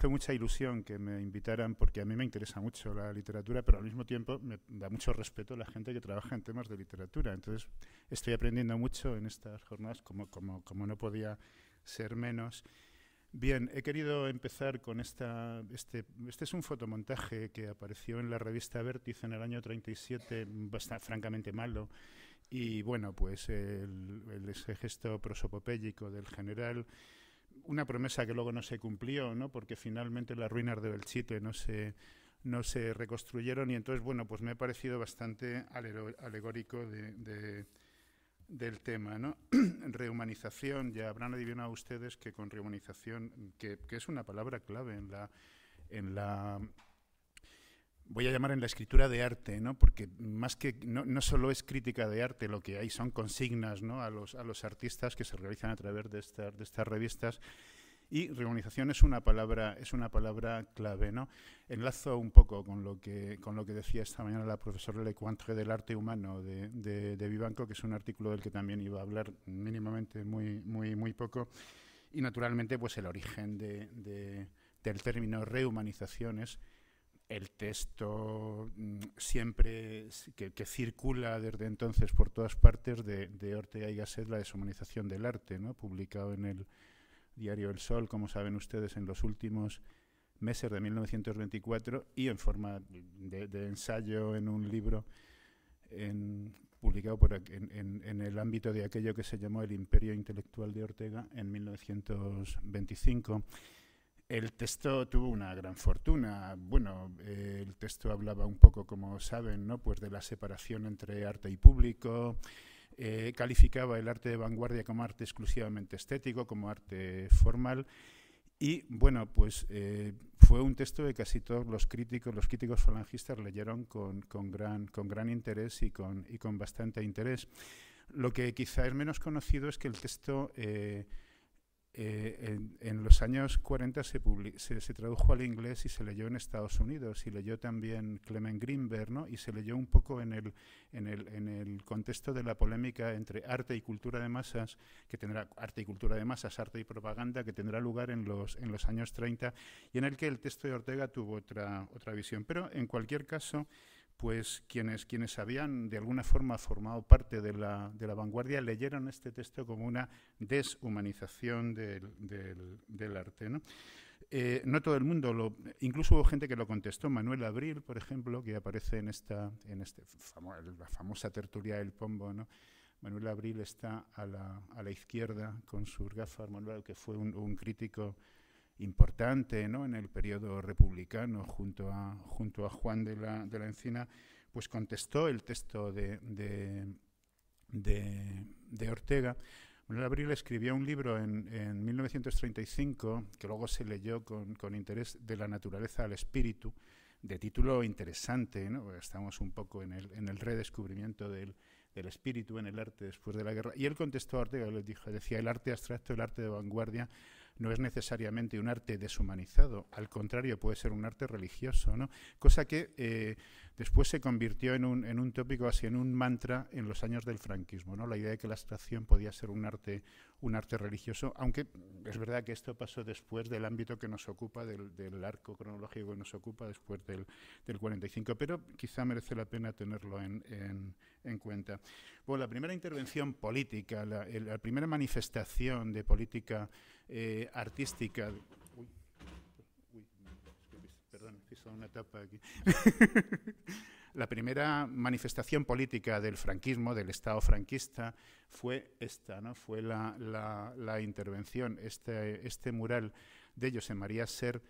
Hace mucha ilusión que me invitaran porque a mí me interesa mucho la literatura, pero al mismo tiempo me da mucho respeto la gente que trabaja en temas de literatura. Entonces estoy aprendiendo mucho en estas jornadas, como, como, como no podía ser menos. Bien, he querido empezar con esta, este, este es un fotomontaje que apareció en la revista Vértice en el año 37, bastante, francamente malo, y bueno, pues el, ese gesto prosopopéyico del general una promesa que luego no se cumplió, ¿no? Porque finalmente las ruinas de Belchite no se no se reconstruyeron y entonces bueno pues me ha parecido bastante alegórico de, del tema ¿no? rehumanización ya habrán adivinado ustedes que con rehumanización que, es una palabra clave en la en la voy a llamar en la escritura de arte, ¿no? porque más que no, solo es crítica de arte, lo que hay son consignas ¿no? a, los, a los artistas que se realizan a través de, estas de estas revistas. Y rehumanización es una palabra, es una palabra clave. ¿no? Enlazo un poco con lo, que, con lo que decía esta mañana la profesora Le Cointre del arte humano de, de, Vivanco, que es un artículo del que también iba a hablar mínimamente muy, muy, muy poco. Y naturalmente, pues el origen del término rehumanización es el texto mm, siempre que, circula desde entonces por todas partes de, Ortega y Gasset, La deshumanización del arte, ¿no? publicado en el diario El Sol, como saben ustedes, en los últimos meses de 1924 y en forma de, ensayo en un libro publicado por, en, en, el ámbito de aquello que se llamó el Imperio Intelectual de Ortega en 1925. El texto tuvo una gran fortuna. Bueno, eh, el texto hablaba un poco, como saben, ¿no? pues de la separación entre arte y público. Eh, calificaba el arte de vanguardia como arte exclusivamente estético, como arte formal. Y bueno, pues eh, fue un texto que casi todos los críticos, los críticos falangistas leyeron con, gran, con gran, interés y con, y con, bastante interés. Lo que quizá es menos conocido es que el texto eh, en, los años 40 se, tradujo al inglés y se leyó en Estados Unidos y leyó también Clement Greenberg y se leyó un poco en el, contexto de la polémica entre arte y cultura de masas, que tendrá arte y cultura de masas, arte y propaganda, que tendrá lugar en los, en los años 30 y en el que el texto de Ortega tuvo otra, otra visión. Pero en cualquier caso pues quienes, quienes habían de alguna forma formado parte de la, vanguardia leyeron este texto como una deshumanización del, arte. Eh, ¿no? todo el mundo, lo, incluso hubo gente que lo contestó, Manuel Abril, por ejemplo, que aparece en esta en este la famosa tertulia del Pombo, ¿no? Manuel Abril está a la, izquierda con su gafas, Manuel, que fue un, un crítico importante ¿no? en el periodo republicano junto a, junto a Juan de la, Encina, pues contestó el texto de, de, de, Ortega. Manuel Abril escribió un libro en, en 1935, que luego se leyó con, con, interés, de la naturaleza al espíritu, de título interesante, ¿no? estamos un poco en el, en el redescubrimiento del, del espíritu en el arte después de la guerra. Y él contestó a Ortega, le dijo, decía, el arte abstracto, el arte de vanguardia, no es necesariamente un arte deshumanizado, al contrario, puede ser un arte religioso, ¿no? Cosa que eh, después se convirtió en un, en un tópico, así en un mantra en los años del franquismo, ¿no? La idea de que la abstracción podía ser un arte, un arte religioso, aunque es verdad que esto pasó después del ámbito que nos ocupa, del, arco cronológico que nos ocupa después del, 45, pero quizá merece la pena tenerlo en, cuenta. Bueno, la primera intervención política, la, la primera manifestación de política eh, artística. Uy, uy, perdón, aquí. La primera manifestación política del franquismo, del Estado franquista, fue esta, ¿no? Fue la, intervención, este, este mural de José María Ser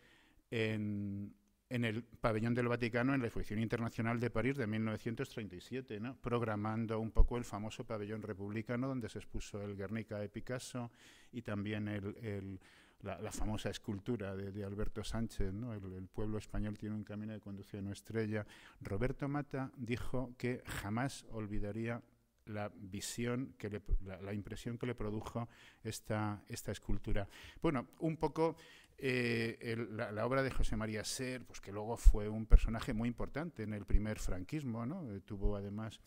en, en el pabellón del Vaticano en la Exposición Internacional de París de 1937, programando un poco el famoso pabellón republicano donde se expuso el Guernica de Picasso y también la, famosa escultura de, Alberto Sánchez, el, pueblo español tiene un camino de conducción estrella. Roberto Mata dijo que jamás olvidaría la visión, que la, impresión que le produjo esta, esta escultura. Bueno, un poco eh, la, obra de José María Ser, pues que luego fue un personaje muy importante en el primer franquismo, ¿no? Eh, tuvo además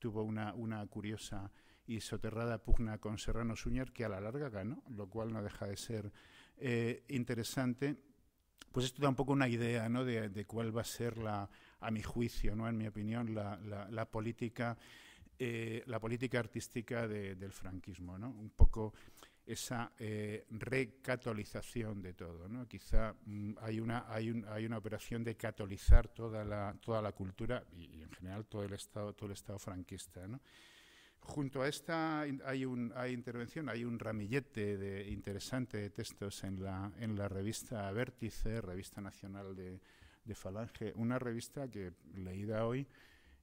tuvo una, una curiosa y soterrada pugna con Serrano Suñer que a la larga ganó, lo cual no deja de ser eh, interesante. Pues esto da un poco una idea ¿no? de, cuál va a ser, la, a mi juicio, ¿no? en mi opinión, la, la, política, eh, la política artística del franquismo. ¿no? Un poco esa eh, recatolización de todo. ¿no? Quizá mm, hay, una, hay, un, hay, una operación de catolizar toda la, toda la cultura y, en general todo el Estado, todo el estado franquista. ¿no? Junto a esta hay, un, hay intervención, hay un ramillete de, interesante de textos en la, en la revista Vértice, Revista Nacional de Falange, una revista que leída hoy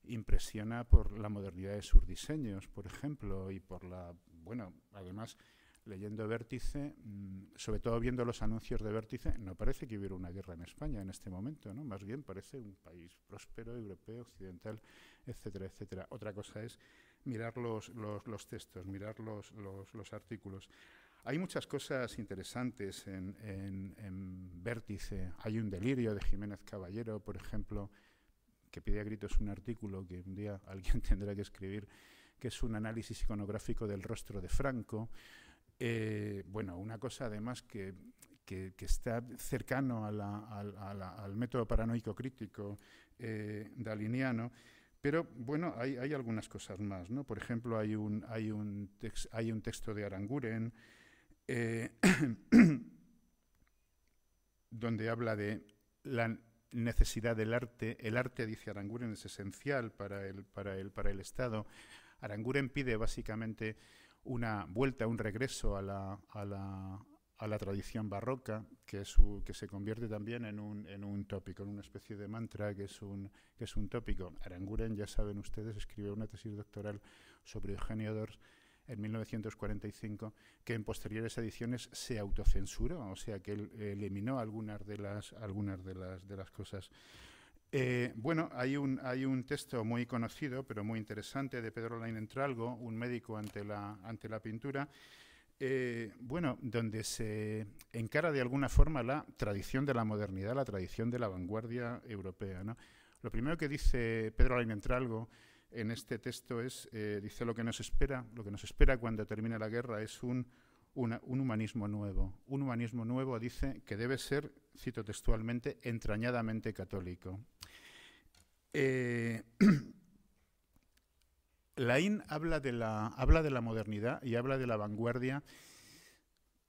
impresiona por la modernidad de sus diseños, por ejemplo, y por la, bueno, además leyendo Vértice, mm, sobre todo viendo los anuncios de Vértice, no parece que hubiera una guerra en España en este momento, ¿no? Más bien parece un país próspero, europeo, occidental, etcétera, etcétera. Otra cosa es mirar los, textos, mirar los, artículos. Hay muchas cosas interesantes en, Vértice. Hay un delirio de Jiménez Caballero, por ejemplo, que pide a gritos un artículo que un día alguien tendrá que escribir, que es un análisis iconográfico del rostro de Franco. Eh, bueno, una cosa además que, está cercano al método paranoico crítico eh, daliniano, pero bueno, hay, algunas cosas más. Por ejemplo, hay un, hay un, hay un texto de Aranguren eh, donde habla de la necesidad del arte. El arte, dice Aranguren, es esencial para el, para para el Estado. Aranguren pide básicamente una vuelta, un regreso a la, tradición barroca, que, se convierte también en un, un, tópico, en una especie de mantra que es un, que es un tópico. Aranguren, ya saben ustedes, escribió una tesis doctoral sobre Eugenio Dors en 1945, que en posteriores ediciones se autocensuró, o sea que él eliminó algunas de las, algunas de las, de las cosas eh, bueno, hay un, hay un texto muy conocido, pero muy interesante, de Pedro Lain Entralgo, un médico ante la, ante la pintura, eh, bueno, donde se encara de alguna forma la tradición de la modernidad, la tradición de la vanguardia europea. Lo primero que dice Pedro Lain Entralgo en este texto es, eh, dice, lo que nos espera, lo que nos espera cuando termine la guerra es un un humanismo nuevo. Un humanismo nuevo dice que debe ser, cito textualmente, entrañadamente católico. Eh, Laín habla de, la, habla de la modernidad y habla de la vanguardia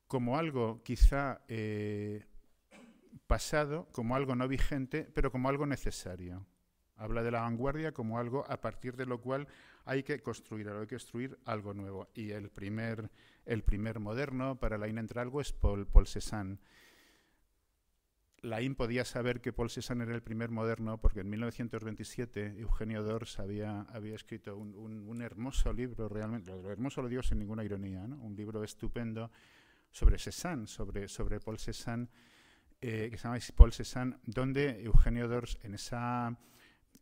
como algo quizá eh, pasado, como algo no vigente, pero como algo necesario. Habla de la vanguardia como algo a partir de lo cual hay que construir algo, nuevo. Y el primer, moderno para la In entre algo es Paul, Cézanne. La In podía saber que Paul Cézanne era el primer moderno porque en 1927 Eugenio Dors había, escrito un, hermoso libro, realmente, lo hermoso lo digo sin ninguna ironía, un libro estupendo sobre Cézanne, sobre, sobre Paul Cézanne, eh, que se llama Paul Cézanne, donde Eugenio Dors, en esa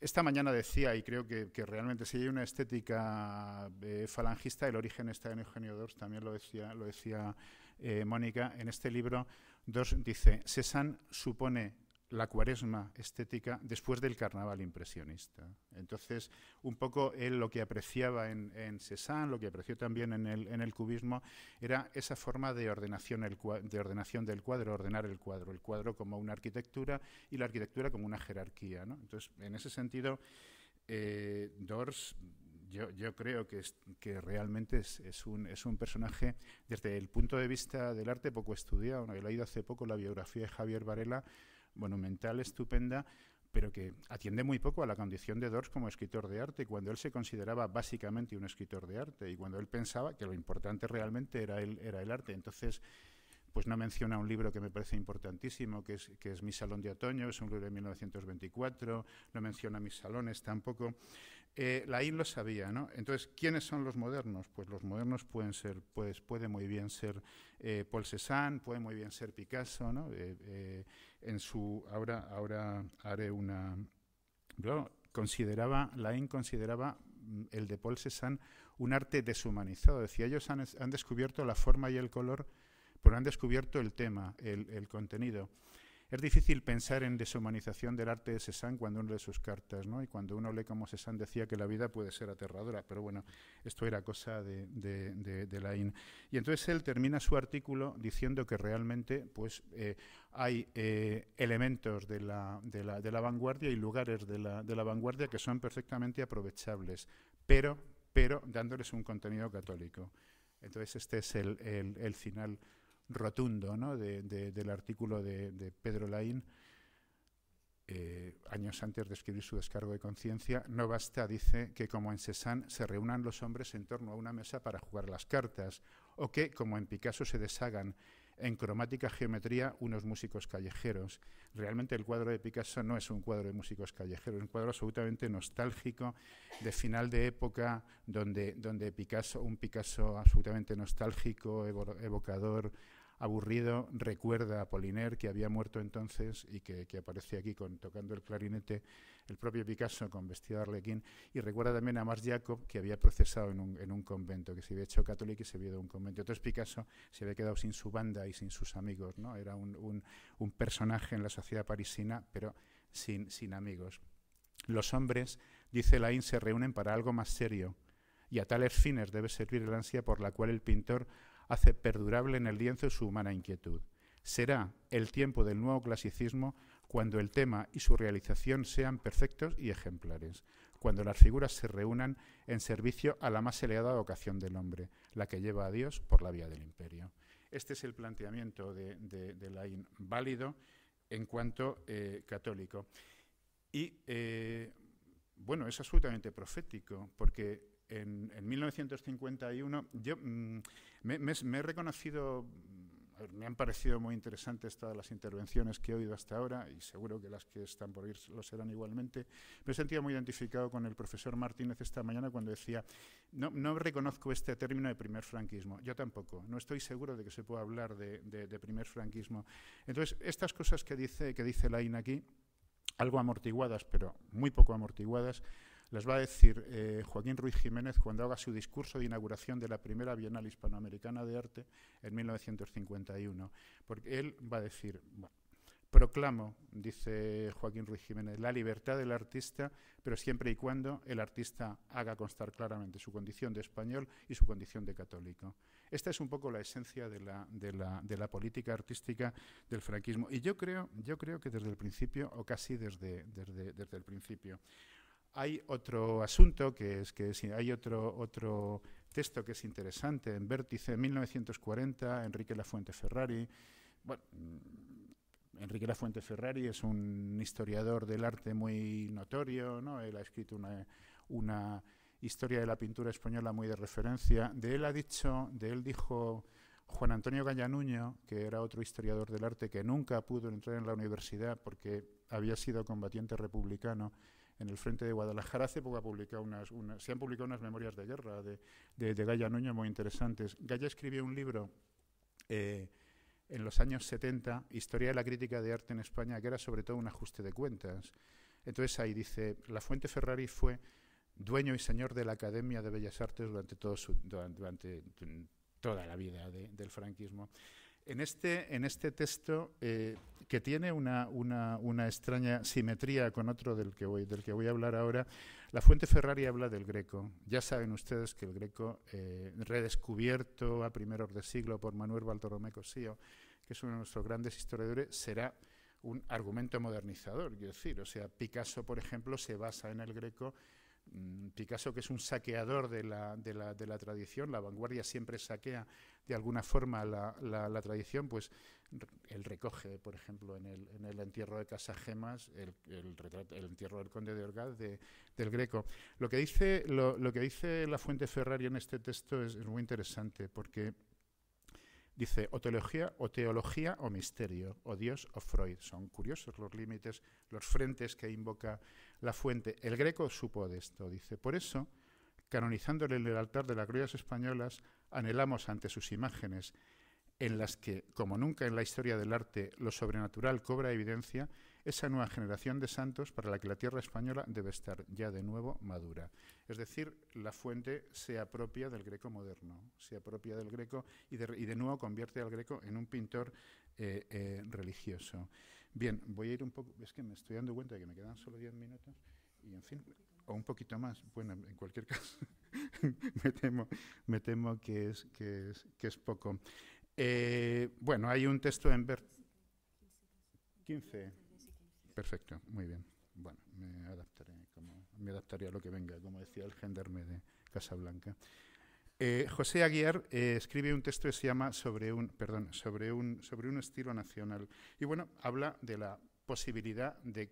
esta mañana decía, y creo que, realmente si hay una estética eh, falangista, el origen está en Eugenio Dors, también lo decía, lo decía eh, Mónica, en este libro Dors dice, Cézanne supone la cuaresma estética después del carnaval impresionista. Entonces, un poco él lo que apreciaba en, en Cézanne, lo que apreció también en el, cubismo, era esa forma de ordenación, de ordenación del cuadro, ordenar el cuadro, el cuadro como una arquitectura y la arquitectura como una jerarquía. Entonces, en ese sentido, eh, Dors yo, creo que, que realmente es, es, un, es, un, personaje, desde el punto de vista del arte, poco estudiado. He leído hace poco la biografía de Javier Varela, monumental, estupenda, pero que atiende muy poco a la condición de Dors como escritor de arte, cuando él se consideraba básicamente un escritor de arte y cuando él pensaba que lo importante realmente era el, arte. Entonces, pues no menciona un libro que me parece importantísimo, que es, que es Mi Salón de Otoño, es un libro de 1924, no menciona mis salones tampoco. Eh, la lo sabía, ¿no? Entonces, ¿quiénes son los modernos? Pues los modernos pueden ser, pues puede muy bien ser eh, Paul Cézanne, puede muy bien ser Picasso, ¿no? Eh, eh, en su ahora ahora haré una consideraba Laín consideraba mm, el de Paul Cézanne un arte deshumanizado. Decía ellos han, han descubierto la forma y el color, pero han descubierto el tema, el, el contenido. Es difícil pensar en deshumanización del arte de Cézanne cuando uno lee sus cartas, ¿no? Y cuando uno lee como Cézanne decía que la vida puede ser aterradora, pero bueno, esto era cosa de, de, de, Y entonces él termina su artículo diciendo que realmente pues, eh, hay eh, elementos de la, de la, vanguardia y lugares de la, vanguardia que son perfectamente aprovechables, pero, pero dándoles un contenido católico. Entonces este es el, el, el final rotundo ¿no? del artículo de, Pedro Laín, eh, años antes de escribir su descargo de conciencia, no basta, dice, que como en Cézanne se reúnan los hombres en torno a una mesa para jugar las cartas, o que, como en Picasso se deshagan en cromática geometría unos músicos callejeros. Realmente el cuadro de Picasso no es un cuadro de músicos callejeros, es un cuadro absolutamente nostálgico, de final de época, donde, donde Picasso, un Picasso absolutamente nostálgico, evocador, aburrido, recuerda a Poliner, que había muerto entonces y que, que aparece aquí tocando el clarinete, el propio Picasso con vestido de arlequín, y recuerda también a Marx Jacob, que había procesado en un, convento, que se había hecho católico y se había ido a un convento. Entonces Picasso se había quedado sin su banda y sin sus amigos, ¿no? Era un, personaje en la sociedad parisina, pero sin, sin amigos. Los hombres, dice Lain, se reúnen para algo más serio, y a tales fines debe servir el ansia por la cual el pintor hace perdurable en el lienzo su humana inquietud. Será el tiempo del nuevo clasicismo cuando el tema y su realización sean perfectos y ejemplares, cuando las figuras se reúnan en servicio a la más elevada vocación del hombre, la que lleva a Dios por la vía del imperio. Este es el planteamiento de, de, válido en cuanto eh, católico. Y eh, bueno, es absolutamente profético, porque en, 1951, yo mm, me, he reconocido, me han parecido muy interesantes todas las intervenciones que he oído hasta ahora y seguro que las que están por ir lo serán igualmente. Me he sentido muy identificado con el profesor Martínez esta mañana cuando decía, no, reconozco este término de primer franquismo, yo tampoco, no estoy seguro de que se pueda hablar de, de primer franquismo. Entonces, estas cosas que dice, que dice Lain aquí, algo amortiguadas, pero muy poco amortiguadas, las va a decir eh, Joaquín Ruiz Jiménez cuando haga su discurso de inauguración de la primera Bienal Hispanoamericana de Arte en 1951, porque él va a decir, bueno, proclamo, dice Joaquín Ruiz Jiménez, la libertad del artista, pero siempre y cuando el artista haga constar claramente su condición de español y su condición de católico. Esta es un poco la esencia de la, política artística del franquismo. Y yo creo, yo creo que desde el principio, o casi desde, desde, desde el principio, hay otro asunto que es que hay otro, otro texto que es interesante, en Vértice, 1940, Enrique Lafuente Ferrari. Bueno, mm, Enrique Lafuente Ferrari es un historiador del arte muy notorio, ¿no? Él ha escrito una, una historia de la pintura española muy de referencia. De él ha dicho, de él dijo Juan Antonio Gallanuño, que era otro historiador del arte que nunca pudo entrar en la universidad porque había sido combatiente republicano en el frente de Guadalajara hace poco unas, se han publicado unas memorias de guerra de, Gaya Nuño muy interesantes. Gaya escribió un libro eh, en los años 70, Historia de la crítica de arte en España, que era sobre todo un ajuste de cuentas. Entonces ahí dice, la fuente Ferrari fue dueño y señor de la Academia de Bellas Artes durante, todo durante, toda la vida del franquismo. Este, en este, texto, eh, que tiene una, extraña simetría con otro del que, voy, del que voy a hablar ahora, la fuente Ferrari habla del greco. Ya saben ustedes que el greco, eh, redescubierto a primeros de siglo por Manuel bartolome Cosío, que es uno de nuestros grandes historiadores, será un argumento modernizador, quiero decir. O sea, Picasso, por ejemplo, se basa en el greco Mm, Picasso, que es un saqueador de la, tradición, la vanguardia siempre saquea de alguna forma la, tradición, pues él recoge, por ejemplo, en el, entierro de Casagemas, el, el, entierro del conde de Orgaz del Greco. Lo que, dice, lo, que dice la fuente Ferrari en este texto es muy interesante, porque Dice, o teología, o teología o misterio, o Dios o Freud. Son curiosos los límites, los frentes que invoca la fuente. El greco supo de esto, dice. Por eso, canonizándole en el altar de las glorias españolas, anhelamos ante sus imágenes, en las que, como nunca en la historia del arte, lo sobrenatural cobra evidencia, esa nueva generación de santos para la que la tierra española debe estar ya de nuevo madura. Es decir, la fuente se apropia del greco moderno, se apropia del greco y de, nuevo convierte al greco en un pintor eh, eh, religioso. Bien, voy a ir un poco, es que me estoy dando cuenta de que me quedan solo diez minutos y en fin, o un poquito más, bueno, en cualquier caso, me temo, que, es, que, es, poco. Eh, bueno, hay un texto en... Ver 15 perfecto, muy bien. Bueno, me adaptaré, como, me a lo que venga, como decía el gendarme de Casablanca. Eh, José Aguiar eh, escribe un texto que se llama sobre un, perdón, sobre, un, sobre un estilo nacional. Y bueno, habla de la posibilidad de,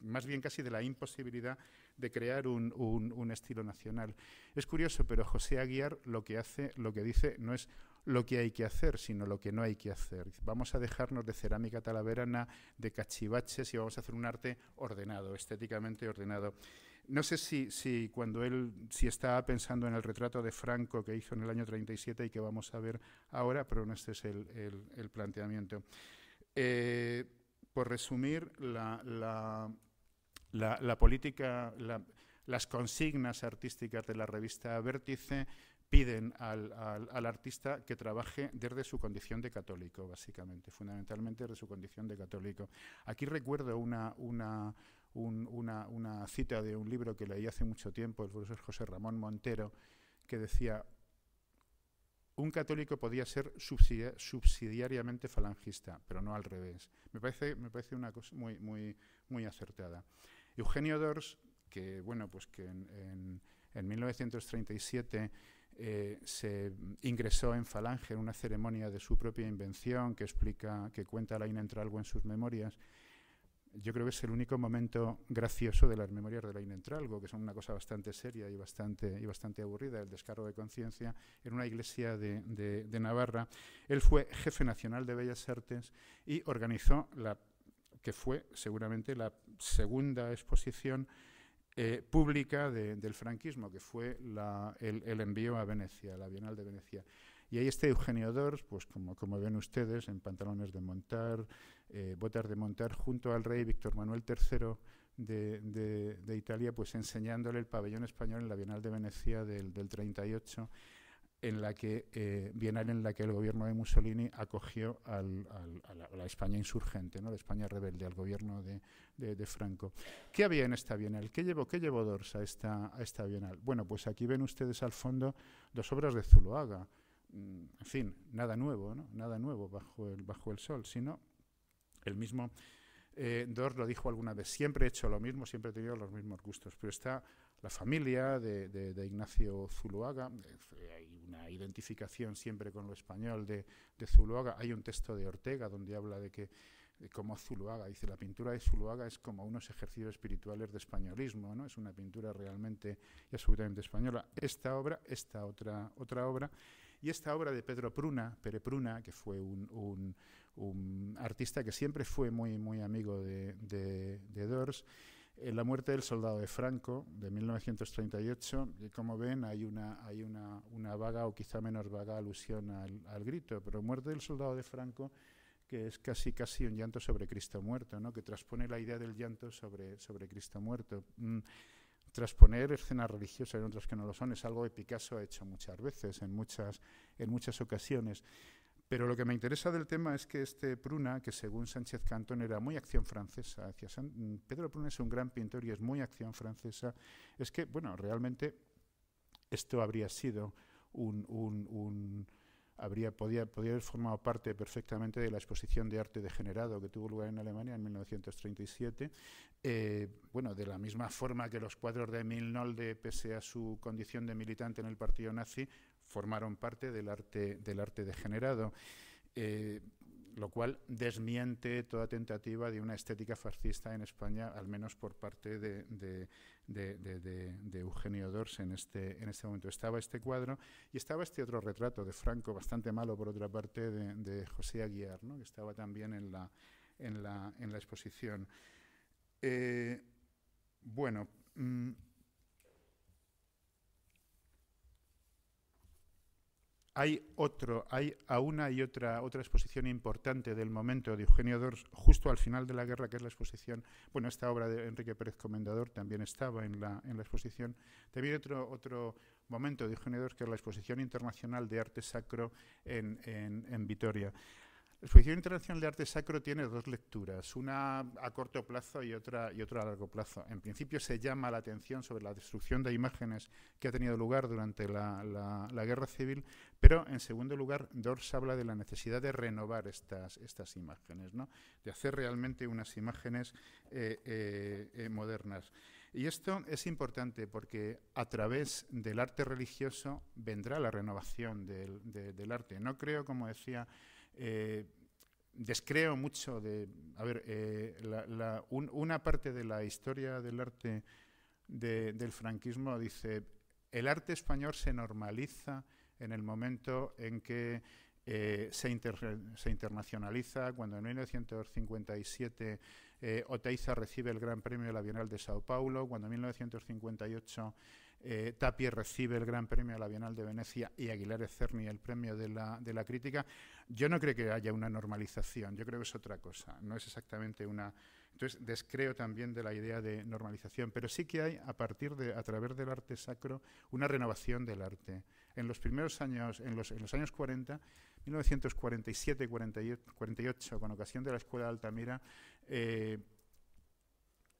más bien casi de la imposibilidad de crear un, un estilo nacional. Es curioso, pero José Aguiar lo que hace, lo que dice, no es lo que hay que hacer, sino lo que no hay que hacer. Vamos a dejarnos de cerámica talaverana, de cachivaches y vamos a hacer un arte ordenado, estéticamente ordenado. No sé si, si cuando él si estaba pensando en el retrato de Franco que hizo en el año 37 y que vamos a ver ahora, pero no este es el, planteamiento. Eh, por resumir, la política, las consignas artísticas de la revista Vértice piden al, artista que trabaje desde su condición de católico, básicamente, fundamentalmente desde su condición de católico. Aquí recuerdo una, una, una, cita de un libro que leí hace mucho tiempo, el profesor José Ramón Montero, que decía, un católico podía ser subsidiariamente falangista, pero no al revés. Me parece, me parece una cosa muy, muy, muy acertada. Eugenio Dors, que, bueno, pues que en, en 1937 eh, se ingresó en Falange en una ceremonia de su propia invención que explica, que cuenta Laina Entralgo en sus memorias. Yo creo que es el único momento gracioso de las memorias de la Entralgo, que son una cosa bastante seria y bastante, y bastante aburrida, el descargo de conciencia, en una iglesia de, de Navarra. Él fue jefe nacional de Bellas Artes y organizó la que fue seguramente la segunda exposición eh, pública del franquismo, que fue el, envío a Venecia, la Bienal de Venecia. Y ahí está Eugenio Dors, pues como, como ven ustedes, en pantalones de montar, eh, botas de montar, junto al rey Víctor Manuel III de, Italia, pues enseñándole el pabellón español en la Bienal de Venecia del, del 38 en la que, eh, bienal en la que el gobierno de Mussolini acogió a, la, España insurgente, ¿no? la España rebelde, al gobierno de, de, Franco. ¿Qué había en esta bienal? ¿Qué llevó, qué llevó Dors a esta, esta bienal? Bueno, pues aquí ven ustedes al fondo dos obras de Zuloaga. Mm, en fin, nada nuevo, ¿no? nada nuevo bajo el, bajo el sol, sino el mismo... Eh, Dors lo dijo alguna vez, siempre he hecho lo mismo, siempre he tenido los mismos gustos, pero está la familia de, Ignacio Zuluaga. Eh, hay una identificación siempre con lo español de, Zuluaga. Hay un texto de Ortega donde habla de que como Zuluaga, dice, la pintura de Zuluaga es como unos ejercicios espirituales de españolismo, ¿no? Es una pintura realmente y absolutamente española. Esta obra, esta otra, otra obra, y esta obra de Pedro Pruna, Pere Pruna, que fue un, artista que siempre fue muy, muy amigo de, de Dors, eh, la muerte del soldado de Franco de 1938, y como ven hay una, hay una, vaga o quizá menos vaga alusión al, grito, pero muerte del soldado de Franco que es casi casi un llanto sobre Cristo muerto, ¿no? que transpone la idea del llanto sobre, sobre Cristo muerto. Mm, transponer escenas religiosas en otras que no lo son es algo que Picasso ha hecho muchas veces, en muchas, en muchas ocasiones. Pero lo que me interesa del tema es que este Pruna, que según Sánchez Cantón era muy acción francesa, hacia mm, Pedro Pruna es un gran pintor y es muy acción francesa, es que, bueno, realmente esto habría sido un, un, un habría podía, haber formado parte perfectamente de la exposición de arte degenerado que tuvo lugar en Alemania en 1937. Eh, bueno, de la misma forma que los cuadros de Nolde, pese a su condición de militante en el partido nazi, formaron parte del arte, del arte degenerado. Eh, lo cual desmiente toda tentativa de una estética fascista en España, al menos por parte de, Eugenio Dors en este, en este momento. Estaba este cuadro y estaba este otro retrato de Franco, bastante malo por otra parte, de, José Aguiar, que estaba también en la, en la, exposición. Eh, bueno. Mm, hay otro, hay a una y otra, otra exposición importante del momento de Eugenio Dors justo al final de la guerra, que es la exposición, bueno, esta obra de Enrique Pérez Comendador también estaba en la, en la exposición. También otro, otro momento de Eugenio Dors, que es la exposición internacional de arte sacro en, en, en Vitoria. El exposición Internacional de Arte Sacro tiene dos lecturas, una a corto plazo y otra, y otra a largo plazo. En principio se llama la atención sobre la destrucción de imágenes que ha tenido lugar durante la, guerra civil, pero en segundo lugar Dors habla de la necesidad de renovar estas, imágenes, de hacer realmente unas imágenes eh, eh, eh, modernas. Y esto es importante porque a través del arte religioso vendrá la renovación del arte. No creo, como decía eh, descreo mucho de... A ver, eh, una parte de la historia del arte del franquismo dice, el arte español se normaliza en el momento en que eh, se, internacionaliza, cuando en 1957 Oteiza recibe el Gran Premio de la Bienal de Sao Paulo, cuando en 1958 eh, Tapie recibe el Gran Premio de la Bienal de Venecia y Aguilar Cerni el Premio de la, Crítica. Yo no creo que haya una normalización, yo creo que es otra cosa, no es exactamente una... Entonces, descreo también de la idea de normalización, pero sí que hay, a partir de, a través del arte sacro, una renovación del arte. En los primeros años, en los, años 40, 1947 48, con ocasión de la Escuela de Altamira, eh,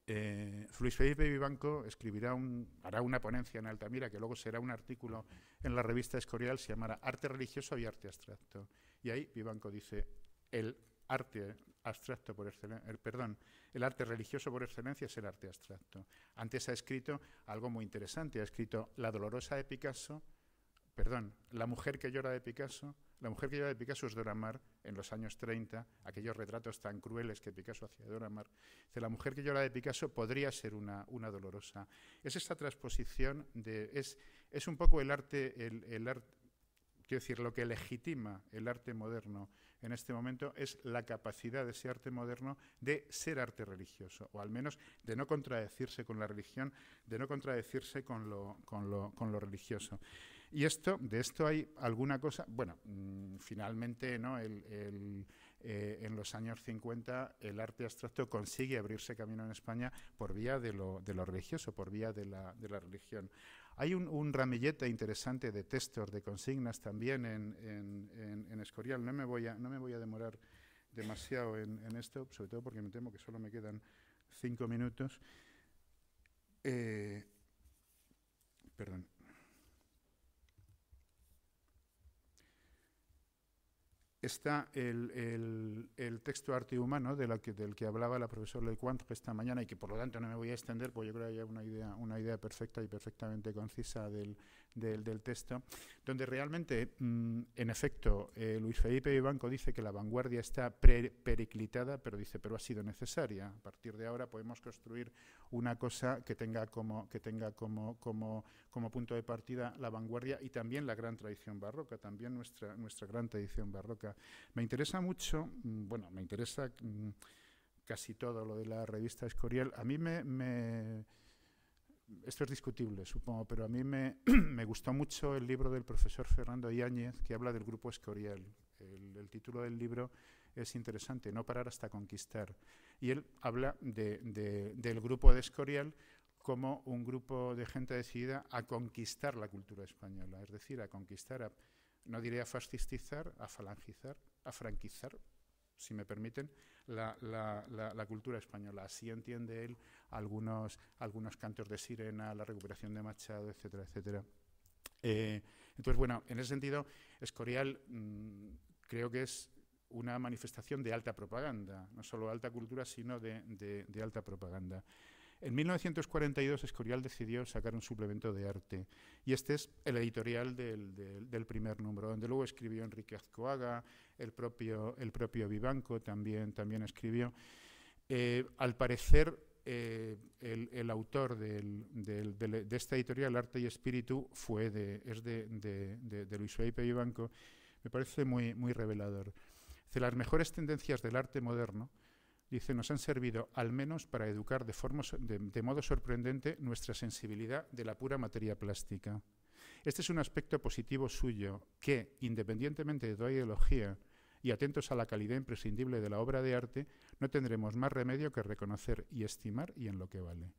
eh, Luis Felipe Vivanco escribirá un, hará una ponencia en Altamira, que luego será un artículo en la revista Escorial, se llamará Arte religioso y arte abstracto. Y ahí Vivanco dice, el arte abstracto por excelencia, perdón, el arte religioso por excelencia es el arte abstracto. Antes ha escrito algo muy interesante, ha escrito La dolorosa de Picasso, perdón, La mujer que llora de Picasso, La mujer que llora de Picasso es Dora Mar, en los años 30, aquellos retratos tan crueles que Picasso hacía de Mar. De la mujer que llora de Picasso podría ser una, una dolorosa. Es esta transposición de. Es, es un poco el arte, el, quiero decir, lo que legitima el arte moderno en este momento es la capacidad de ese arte moderno de ser arte religioso, o al menos de no contradecirse con la religión, de no contradecirse con con lo, con lo religioso. Y esto, de esto hay alguna cosa, bueno, mm, finalmente ¿no? Eh, en los años 50 el arte abstracto consigue abrirse camino en España por vía de lo, de lo religioso, por vía de la, religión. Hay un, ramillete interesante de textos, de consignas también en, Escorial. No me voy a, no me voy a demorar demasiado en, esto, sobre todo porque me temo que solo me quedan cinco minutos. Eh, perdón. está el, el, texto arte humano de la que, del que hablaba la profesora Lecuantre esta mañana y que por lo tanto no me voy a extender, porque yo creo que hay una idea, una idea perfecta y perfectamente concisa del, del, texto, donde realmente, mm, en efecto, eh, Luis Felipe Vivanco dice que la vanguardia está periclitada, pero dice, pero ha sido necesaria. A partir de ahora podemos construir una cosa que tenga como, que tenga como, como, como punto de partida la vanguardia y también la gran tradición barroca, también nuestra, nuestra gran tradición barroca. Me interesa mucho, mm, bueno, me interesa... Mm, casi todo lo de la revista Escorial, a mí me esto es discutible, supongo, pero a mí me, gustó mucho el libro del profesor Fernando Yáñez que habla del grupo Escorial. El, título del libro es interesante, No parar hasta conquistar. Y él habla del grupo de Escorial como un grupo de gente decidida a conquistar la cultura española, es decir, a conquistar, no diría a fascistizar, a falangizar, a franquizar, si me permiten, la, cultura española. Así entiende él algunos, algunos cantos de sirena, la recuperación de Machado, etcétera, etcétera. Eh, entonces, bueno, en ese sentido, Escorial mm, creo que es una manifestación de alta propaganda, no solo alta cultura, sino de alta propaganda. En 1942 Escorial decidió sacar un suplemento de arte y este es el editorial del, primer número, donde luego escribió Enrique Azcoaga, el propio, el propio Vivanco también, también escribió. Eh, al parecer, eh, el, autor de esta editorial, Arte y Espíritu, fue de, es de, de, Luis Felipe Vivanco, me parece muy, muy revelador. De las mejores tendencias del arte moderno, Dice, nos han servido al menos para educar de, modo sorprendente nuestra sensibilidad de la pura materia plástica. Este es un aspecto positivo suyo que, independientemente de toda ideología y atentos a la calidad imprescindible de la obra de arte, no tendremos más remedio que reconocer y estimar y en lo que vale.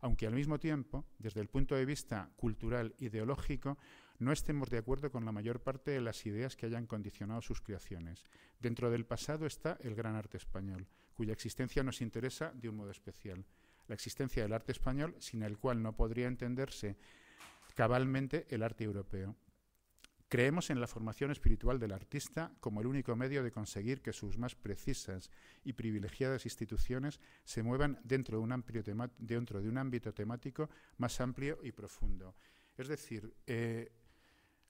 Aunque al mismo tiempo, desde el punto de vista cultural ideológico, no estemos de acuerdo con la mayor parte de las ideas que hayan condicionado sus creaciones. Dentro del pasado está el gran arte español, cuya existencia nos interesa de un modo especial. La existencia del arte español, sin el cual no podría entenderse cabalmente el arte europeo. Creemos en la formación espiritual del artista como el único medio de conseguir que sus más precisas y privilegiadas instituciones se muevan dentro de un, amplio dentro de un ámbito temático más amplio y profundo. Es decir, eh,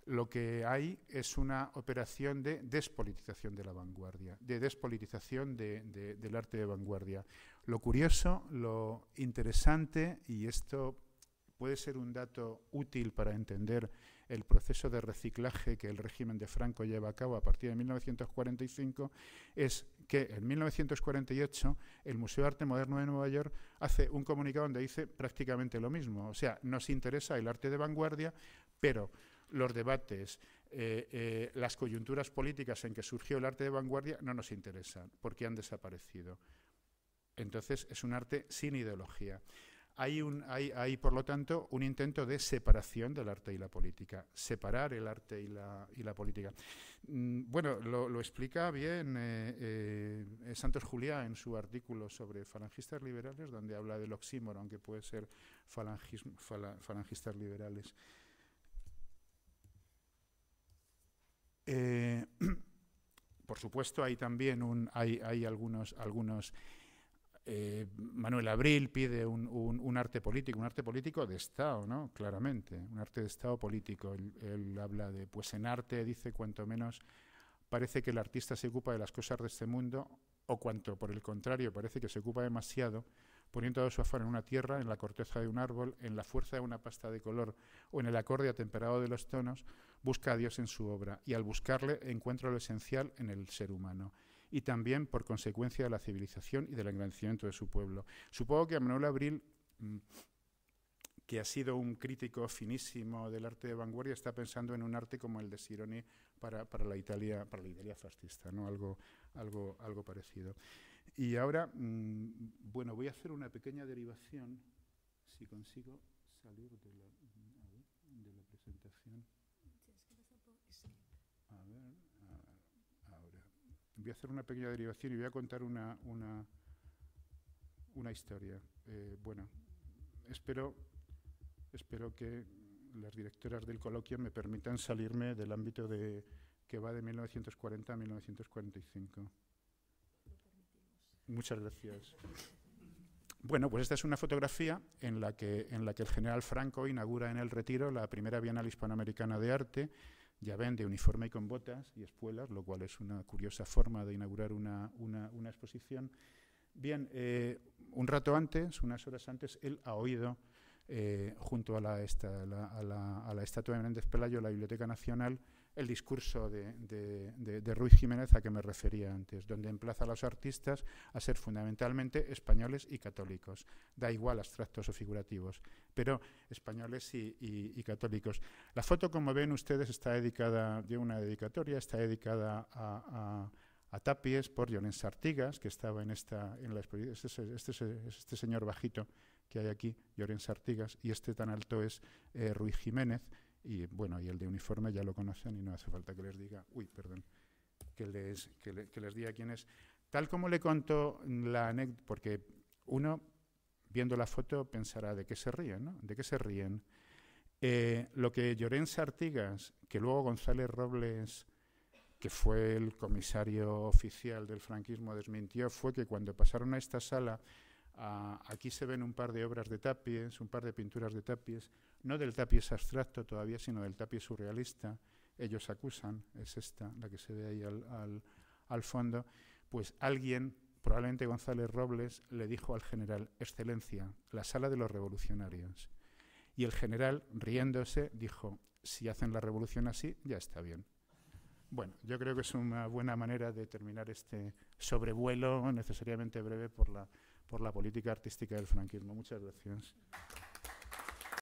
lo que hay es una operación de despolitización de la vanguardia, de despolitización del arte de vanguardia. Lo curioso, lo interesante, y esto puede ser un dato útil para entender el proceso de reciclaje que el régimen de Franco lleva a cabo a partir de 1945, es que en 1948 el Museo de Arte Moderno de Nueva York hace un comunicado donde dice prácticamente lo mismo. O sea, nos interesa el arte de vanguardia, pero los debates, eh, eh, las coyunturas políticas en que surgió el arte de vanguardia no nos interesan, porque han desaparecido. Entonces es un arte sin ideología. Hay, por lo tanto, un intento de separación del arte y la política, separar el arte y la, política. Mm, bueno, lo, explica bien eh, Santos Juliá en su artículo sobre falangistas liberales, donde habla del oxímoron aunque puede ser falangistas liberales. Eh, por supuesto, hay también un, hay, algunos, algunos eh, Manuel Abril pide un, arte político, un arte político de Estado, ¿no? Claramente, un arte de Estado político. él, habla de, pues en arte dice cuanto menos parece que el artista se ocupa de las cosas de este mundo, o cuanto por el contrario parece que se ocupa demasiado poniendo su afán en una tierra, en la corteza de un árbol, en la fuerza de una pasta de color o en el acorde atemperado de los tonos, busca a Dios en su obra y al buscarle encuentra lo esencial en el ser humano y también por consecuencia de la civilización y del engrandecimiento de su pueblo. Supongo que a Manuel Abril, mm, que ha sido un crítico finísimo del arte de vanguardia, está pensando en un arte como el de Sironi para, para, la, Italia, para la Italia fascista, ¿no? algo, algo, algo parecido. Y ahora, mm, bueno, voy a hacer una pequeña derivación, si consigo salir de la, presentación. Voy a hacer una pequeña derivación y voy a contar una, una, una historia. Eh, bueno, espero, espero que las directoras del coloquio me permitan salirme del ámbito de, que va de 1940 a 1945. Muchas gracias. Bueno, pues esta es una fotografía en la, que, en la que el general Franco inaugura en el Retiro la primera Bienal Hispanoamericana de Arte, ya ven, de uniforme y con botas y espuelas, lo cual es una curiosa forma de inaugurar una, exposición. Bien, eh, un rato antes, unas horas antes, él ha oído, eh, junto a la, a, la, estatua de Menéndez Pelayo, la Biblioteca Nacional, el discurso de, de, Ruiz Jiménez a que me refería antes, donde emplaza a los artistas a ser fundamentalmente españoles y católicos. Da igual abstractos o figurativos, pero españoles y, católicos. La foto, como ven ustedes, está dedicada, de una dedicatoria, está dedicada a, a, Tapies por Llorens Artigas, que estaba en esta, en este, es este, este señor bajito que hay aquí, Llorens Artigas, y este tan alto es eh, Ruiz Jiménez, y bueno, y el de uniforme ya lo conocen y no hace falta que les diga, uy, perdón, que les, que, les diga quién es. Tal como le contó la anécdota, porque uno viendo la foto pensará de qué se ríen, ¿no? ¿De qué se ríen? Eh, lo que llorenza Artigas, que luego González Robles, que fue el comisario oficial del franquismo, desmintió, fue que cuando pasaron a esta sala Ah, aquí se ven un par de obras de Tapies, un par de pinturas de Tapies, no del Tapies abstracto todavía, sino del Tapies surrealista. Ellos acusan, es esta la que se ve ahí al fondo, pues alguien, probablemente González Robles, le dijo al general, Excelencia, la sala de los revolucionarios. Y el general, riéndose, dijo, si hacen la revolución así, ya está bien. Bueno, yo creo que es una buena manera de terminar este sobrevuelo, necesariamente breve por la por la política artística del franquismo. Muchas gracias.